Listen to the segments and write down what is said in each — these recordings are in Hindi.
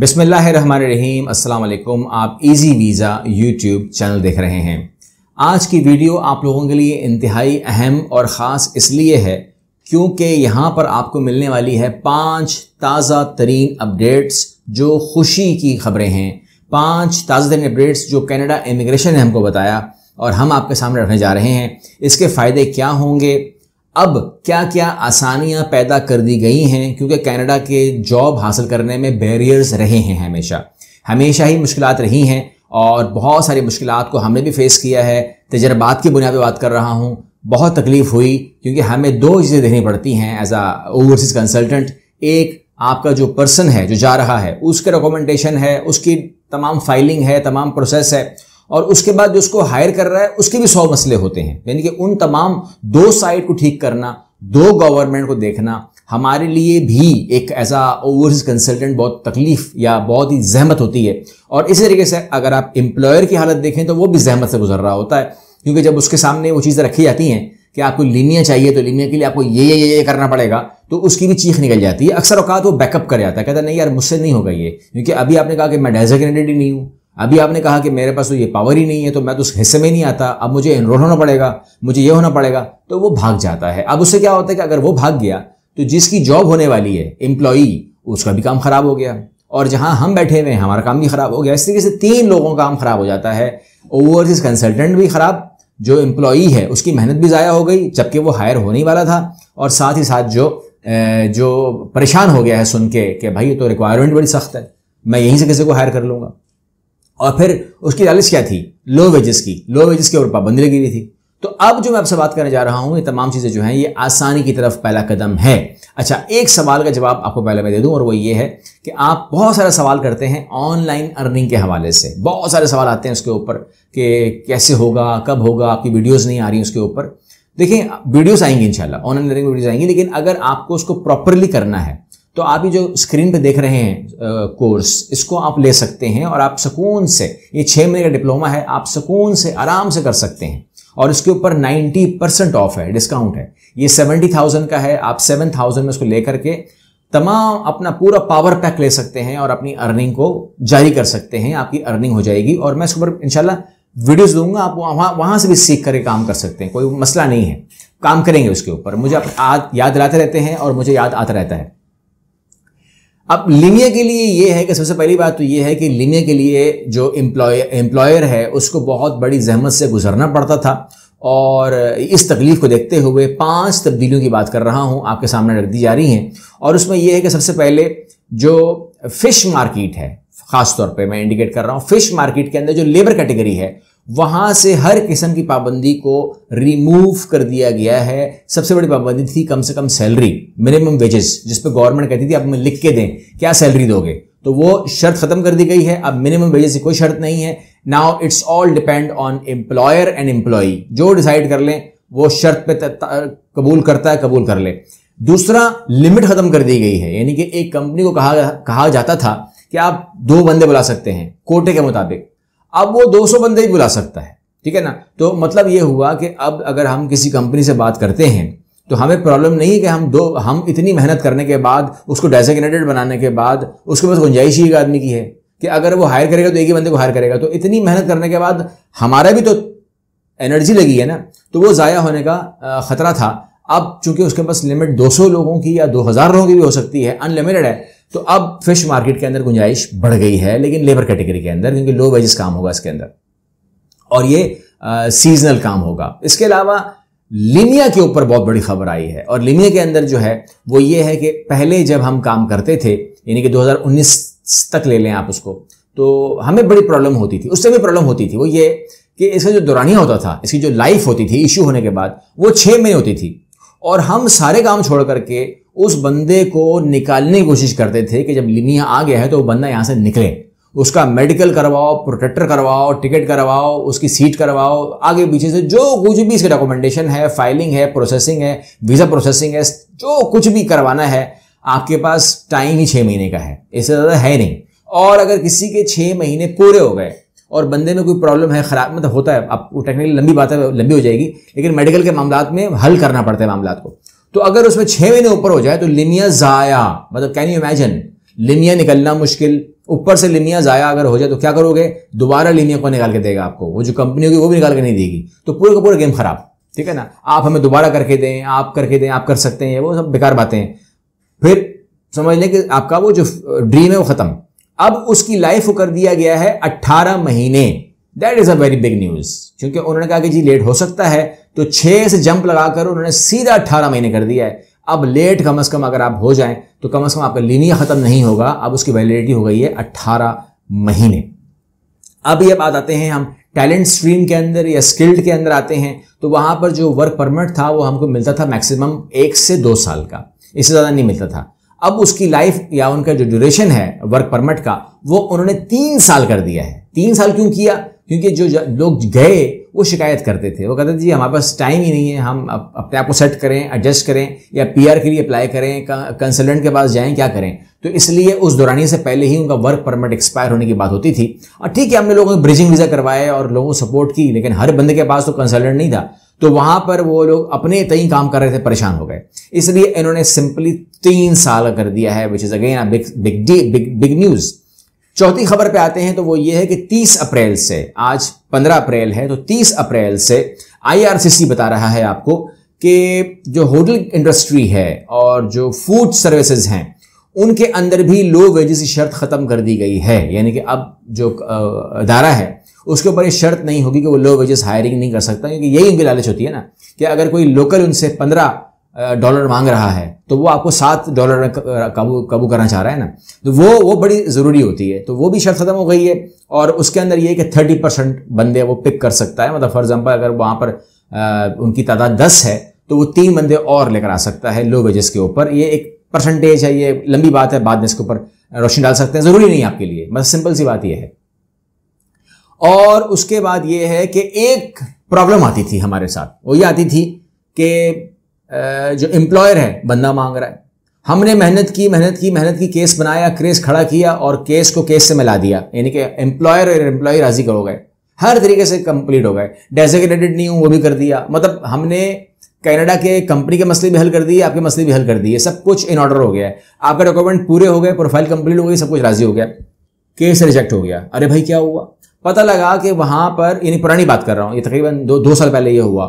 बिसमीम अल्लाम आप इजी वीज़ा यूट्यूब चैनल देख रहे हैं आज की वीडियो आप लोगों के लिए इंतहाई अहम और ख़ास इसलिए है क्योंकि यहाँ पर आपको मिलने वाली है पांच ताज़ा तरीन अपडेट्स जो खुशी की खबरें हैं पांच ताज़ा तरीन अपडेट्स जो कैनेडा इमिग्रेशन ने हमको बताया और हम आपके सामने रखने जा रहे हैं इसके फ़ायदे क्या होंगे अब क्या क्या आसानियां पैदा कर दी गई हैं क्योंकि कनाडा के जॉब हासिल करने में बैरियर्स रहे हैं हमेशा हमेशा ही मुश्किल रही हैं और बहुत सारी मुश्किल को हमने भी फेस किया है तजर्बात की बुनियाद पर बात कर रहा हूँ बहुत तकलीफ हुई क्योंकि हमें दो चीज़ें देखनी पड़ती हैं एज आ ओवरसीज कंसल्टेंट एक आपका जो पर्सन है जो जा रहा है उसके रिकमेंडेशन है उसकी तमाम फाइलिंग है तमाम प्रोसेस है और उसके बाद जो उसको हायर कर रहा है उसके भी सौ मसले होते हैं यानी कि उन तमाम दो साइड को ठीक करना दो गवर्नमेंट को देखना हमारे लिए भी एक एज आ ओवरसीज कंसल्टेंट बहुत तकलीफ या बहुत ही जहमत होती है और इसी तरीके से अगर आप एम्प्लॉयर की हालत देखें तो वो भी जहमत से गुजर रहा होता है क्योंकि जब उसके सामने वो चीज़ें रखी जाती हैं कि आपको लीनिया चाहिए तो लीनिया के लिए आपको ये ये ये ये करना पड़ेगा तो उसकी भी चीख निकल जाती है अक्सर अवकात वो बैकअप कर जाता है कहता नहीं यार मुझसे नहीं होगा ये क्योंकि अभी आपने कहा कि मैं डेजिग्नेटेड ही नहीं हूँ अभी आपने कहा कि मेरे पास तो ये पावर ही नहीं है तो मैं तो उस हिस्से में नहीं आता अब मुझे एनरोल होना पड़ेगा मुझे ये होना पड़ेगा तो वो भाग जाता है अब उससे क्या होता है कि अगर वो भाग गया तो जिसकी जॉब होने वाली है एम्प्लॉई उसका भी काम खराब हो गया और जहां हम बैठे हुए हैं हमारा काम भी खराब हो गया इस तरीके से तीन लोगों का काम खराब हो जाता है ओवरसीज कंसल्टेंट भी खराब जो एम्प्लॉई है उसकी मेहनत भी ज़ाया हो गई जबकि वो हायर होने वाला था और साथ ही साथ जो जो परेशान हो गया है सुन के कि भाई ये तो रिक्वायरमेंट बड़ी सख्त है मैं यहीं से किसी को हायर कर लूँगा और फिर उसकी लालिश क्या थी लो वेजेस की लो वेजेस के ऊपर पाबंदी लगी हुई थी तो अब जो मैं आपसे बात करने जा रहा हूं ये तमाम चीज़ें जो हैं ये आसानी की तरफ पहला कदम है अच्छा एक सवाल का जवाब आपको पहले मैं दे दूं और वो ये है कि आप बहुत सारा सवाल करते हैं ऑनलाइन अर्निंग के हवाले से बहुत सारे सवाल आते हैं उसके ऊपर कि कैसे होगा कब होगा आपकी वीडियोज़ नहीं आ रही उसके ऊपर देखिए वीडियोज आएंगी इंशाल्लाह ऑनलाइन अर्निंग वीडियोज आएंगी लेकिन अगर आपको उसको प्रॉपरली करना है तो आप ये जो स्क्रीन पे देख रहे हैं आ, कोर्स इसको आप ले सकते हैं और आप सुकून से ये छः महीने का डिप्लोमा है आप सुकून से आराम से कर सकते हैं और इसके ऊपर 90 परसेंट ऑफ है डिस्काउंट है ये 70,000 का है आप 7,000 में इसको लेकर के तमाम अपना पूरा पावर पैक ले सकते हैं और अपनी अर्निंग को जारी कर सकते हैं आपकी अर्निंग हो जाएगी और मैं इसके ऊपर इनशाला वीडियोस दूंगा आप वहाँ वहाँ से भी सीख करके काम कर सकते हैं कोई मसला नहीं है काम करेंगे उसके ऊपर मुझे आप याद दिलाते रहते हैं और मुझे याद आता रहता है अब लीनियर के लिए ये है कि सबसे पहली बात तो ये है कि लीनियर के लिए जो एम्प्लॉय एम्प्लॉयर है उसको बहुत बड़ी जहमत से गुजरना पड़ता था और इस तकलीफ को देखते हुए पांच तब्दीलियों की बात कर रहा हूं आपके सामने रख दी जा रही हैं और उसमें यह है कि सबसे पहले जो फिश मार्केट है खासतौर पर मैं इंडिकेट कर रहा हूं फिश मार्केट के अंदर जो लेबर कैटेगरी है वहां से हर किस्म की पाबंदी को रिमूव कर दिया गया है सबसे बड़ी पाबंदी थी कम से कम सैलरी मिनिमम वेजेस जिस पर गवर्नमेंट कहती थी आप हमें लिख के दें क्या सैलरी दोगे तो वो शर्त खत्म कर दी गई है अब मिनिमम वेजेस की कोई शर्त नहीं है now it's all depend on employer and employee जो डिसाइड कर लें वो शर्त पे कबूल करता है कबूल कर ले दूसरा लिमिट खत्म कर दी गई है यानी कि एक कंपनी को कहा कहा जाता था कि आप दो बंदे बुला सकते हैं कोटे के मुताबिक अब वो 200 बंदे ही बुला सकता है ठीक है ना तो मतलब ये हुआ कि अब अगर हम किसी कंपनी से बात करते हैं तो हमें प्रॉब्लम नहीं है कि हम दो हम इतनी मेहनत करने के बाद उसको डेजिग्नेटेड बनाने के बाद उसके पास गुंजाइश ही एक आदमी की है कि अगर वो हायर करेगा तो एक ही बंदे को हायर करेगा तो इतनी मेहनत करने के बाद हमारा भी तो एनर्जी लगी है ना तो वो ज़ाया होने का ख़तरा था अब चूंकि उसके पास लिमिट 200 लोगों की या 2000 लोगों की भी हो सकती है अनलिमिटेड है तो अब फिश मार्केट के अंदर गुंजाइश बढ़ गई है लेकिन लेबर कैटेगरी के अंदर क्योंकि लो वेजेस काम होगा इसके अंदर और ये सीजनल काम होगा इसके अलावा लिमिया के ऊपर बहुत बड़ी खबर आई है और लिमिया के अंदर जो है वो ये है कि पहले जब हम काम करते थे यानी कि 2019 तक ले लें आप उसको तो हमें बड़ी प्रॉब्लम होती थी उससे भी प्रॉब्लम होती थी वो ये कि इसका जो दौरानिया होता था इसकी जो लाइफ होती थी इश्यू होने के बाद वो छः महीने होती थी और हम सारे काम छोड़ करके उस बंदे को निकालने की कोशिश करते थे कि जब लिनिया आ गया है तो वो बंदा यहाँ से निकले उसका मेडिकल करवाओ प्रोटेक्टर करवाओ टिकट करवाओ उसकी सीट करवाओ आगे पीछे से जो कुछ भी इसकी डॉक्यूमेंटेशन है फाइलिंग है प्रोसेसिंग है वीज़ा प्रोसेसिंग है जो कुछ भी करवाना है आपके पास टाइम ही छः महीने का है इससे ज़्यादा है नहीं और अगर किसी के छः महीने पूरे हो गए और बंदे में कोई प्रॉब्लम है खराब मतलब होता है आप वो टेक्निकली लंबी बात है लंबी हो जाएगी लेकिन मेडिकल के मामला में हल करना पड़ता है मामला को तो अगर उसमें छह महीने ऊपर हो जाए तो लिमिया जाया मतलब कैन यू इमेजिन लिमिया निकलना मुश्किल ऊपर से लिमिया जाया अगर हो जाए तो क्या करोगे दोबारा लिमिया को निकाल के देगा आपको वो जो कंपनी होगी वो भी निकाल के नहीं देगी तो पूरे का पूरा गेम खराब ठीक है ना आप हमें दोबारा करके दें आप करके दें आप कर सकते हैं वो सब बेकार बातें हैं फिर समझ लें कि आपका वो जो ड्रीम है वो खत्म अब उसकी लाइफ कर दिया गया है अट्ठारह महीने that is a very big news क्योंकि उन्होंने कहा कि जी लेट हो सकता है तो छह से जंप लगाकर उन्होंने सीधा अट्ठारह महीने कर दिया है अब लेट कम अज़ कम अगर आप हो जाएं तो कम अज़ कम आपका लीनिया ख़त्म नहीं होगा अब उसकी वैलिडिटी हो गई है अट्ठारह महीने अब ये बात आते हैं हम टैलेंट स्ट्रीम के अंदर या स्किल्ड के अंदर आते हैं तो वहां पर जो वर्क परमिट था वो हमको मिलता था मैक्सिमम एक से दो साल का इससे ज़्यादा नहीं मिलता था अब उसकी लाइफ या उनका जो ड्यूरेशन है वर्क परमिट का वो उन्होंने तीन साल कर दिया है तीन साल क्यों किया क्योंकि जो लोग गए वो शिकायत करते थे वो कहते थे जी हमारे पास टाइम ही नहीं है हम अपने आप को सेट करें एडजस्ट करें या पीआर के लिए अप्लाई करें कंसल्टेंट के पास जाएं क्या करें तो इसलिए उस दौरानी से पहले ही उनका वर्क परमिट एक्सपायर होने की बात होती थी और ठीक है हमने लोगों को ब्रिजिंग वीज़ा करवाए और लोगों को सपोर्ट की लेकिन हर बंदे के पास तो कंसल्टेंट नहीं था तो वहां पर वो लोग अपने तई काम कर रहे थे परेशान हो गए इसलिए इन्होंने सिंपली तीन साल कर दिया है which is again big big big news चौथी खबर पे आते हैं तो वो ये है कि 30 अप्रैल से आज 15 अप्रैल है तो 30 अप्रैल से आईआरसीसी बता रहा है आपको कि जो होटल इंडस्ट्री है और जो फूड सर्विसेज हैं उनके अंदर भी लो वेजेस की शर्त खत्म कर दी गई है यानी कि अब जो अदारा है उसके ऊपर ये शर्त नहीं होगी कि वो लो वेजेस हायरिंग नहीं कर सकता क्योंकि यही उनकी लालच होती है ना कि अगर कोई लोकल उनसे पंद्रह डॉलर मांग रहा है तो वो आपको सात डॉलर काबू काबू करना चाह रहा है ना तो वो वो बड़ी ज़रूरी होती है तो वो भी शर्त ख़त्म हो गई है और उसके अंदर ये कि थर्टी परसेंट बंदे वो पिक कर सकता है मतलब फॉर एग्जाम्पल अगर वहाँ पर आ, उनकी तादाद दस है तो वो तीन बंदे और लेकर आ सकता है लो वेजेस के ऊपर ये एक परसेंटेज है ये लंबी बात है बाद में इसके ऊपर रोशनी डाल सकते हैं ज़रूरी नहीं आपके लिए मतलब सिंपल सी बात यह है और उसके बाद ये है कि एक प्रॉब्लम आती थी हमारे साथ वो ये आती थी कि जो एम्प्लॉयर है बंदा मांग रहा है हमने मेहनत की मेहनत की मेहनत की केस बनाया केस खड़ा किया और केस को केस से मिला दिया यानी कि एम्प्लॉयर और एम्प्लॉय राजी हो गए हर तरीके से कंप्लीट हो गए डेजिग्नेटेड नहीं हूं वो भी कर दिया मतलब हमने कनाडा के कंपनी के मसले भी हल कर दिए आपके मसले भी हल कर दिए सब कुछ इन ऑर्डर हो गया है आपका डॉक्यूमेंट पूरे हो गए प्रोफाइल कंप्लीट हो गई सब कुछ राजी हो गया केस रिजेक्ट हो गया अरे भाई क्या हुआ पता लगा कि वहां पर यानी पुरानी बात कर रहा हूं ये तकरीबन दो दो साल पहले ये हुआ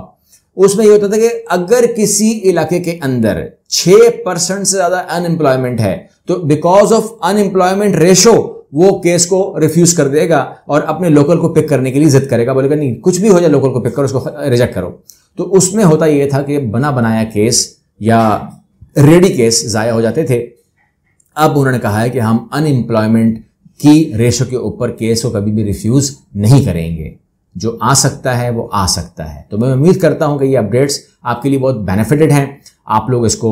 उसमें यह होता था कि अगर किसी इलाके के अंदर छह परसेंट से ज्यादा अनएम्प्लॉयमेंट है तो बिकॉज ऑफ अनएम्प्लॉयमेंट रेशो वो केस को रिफ्यूज कर देगा और अपने लोकल को पिक करने के लिए जिद करेगा बोलेगा नहीं कुछ भी हो जाए लोकल को पिक करो उसको रिजेक्ट करो तो उसमें होता यह था कि बना बनाया केस या रेडी केस ज़ाया हो जाते थे अब उन्होंने कहा है कि हम अनएम्प्लॉयमेंट की रेशो के ऊपर केस को कभी भी रिफ्यूज नहीं करेंगे जो आ सकता है वो आ सकता है तो मैं उम्मीद करता हूँ कि ये अपडेट्स आपके लिए बहुत बेनिफिटेड हैं आप लोग इसको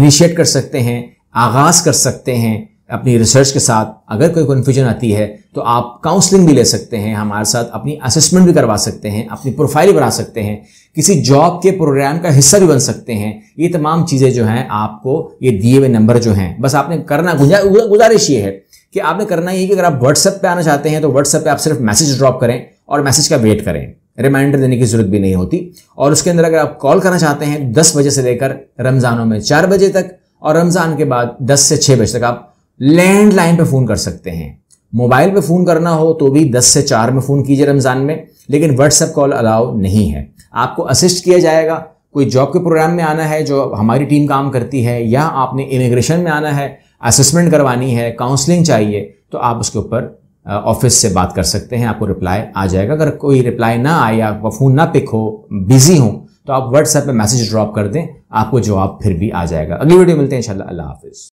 इनिशिएट कर सकते हैं आगाज़ कर सकते हैं अपनी रिसर्च के साथ अगर कोई कन्फ्यूजन आती है तो आप काउंसलिंग भी ले सकते हैं हमारे साथ अपनी असेसमेंट भी करवा सकते हैं अपनी प्रोफाइल बना सकते हैं किसी जॉब के प्रोग्राम का हिस्सा भी बन सकते हैं ये तमाम चीज़ें जो हैं आपको ये दिए हुए नंबर जो हैं बस आपने करना गुजारिश ये है कि आपने करना ये कि अगर आप व्हाट्सएप पे आना चाहते हैं तो व्हाट्सएप पे आप सिर्फ मैसेज ड्रॉप करें और मैसेज का वेट करें रिमाइंडर देने की जरूरत भी नहीं होती और उसके अंदर अगर आप कॉल करना चाहते हैं दस बजे से लेकर रमज़ानों में चार बजे तक और रमज़ान के बाद दस से छः बजे तक आप लैंडलाइन पर फ़ोन कर सकते हैं मोबाइल पर फ़ोन करना हो तो भी दस से चार में फ़ोन कीजिए रमज़ान में लेकिन व्हाट्सएप कॉल अलाउ नहीं है आपको असिस्ट किया जाएगा कोई जॉब के प्रोग्राम में आना है जो हमारी टीम काम करती है या आपने इमिग्रेशन में आना है असेसमेंट करवानी है काउंसलिंग चाहिए तो आप उसके ऊपर ऑफिस से बात कर सकते हैं आपको रिप्लाई आ जाएगा अगर कोई रिप्लाई ना आए आपका फ़ोन ना पिक हो बिज़ी हो तो आप व्हाट्सएप पे मैसेज ड्रॉप कर दें आपको जवाब फिर भी आ जाएगा अगली वीडियो मिलते हैं इंशाल्लाह अल्लाह हाफिज़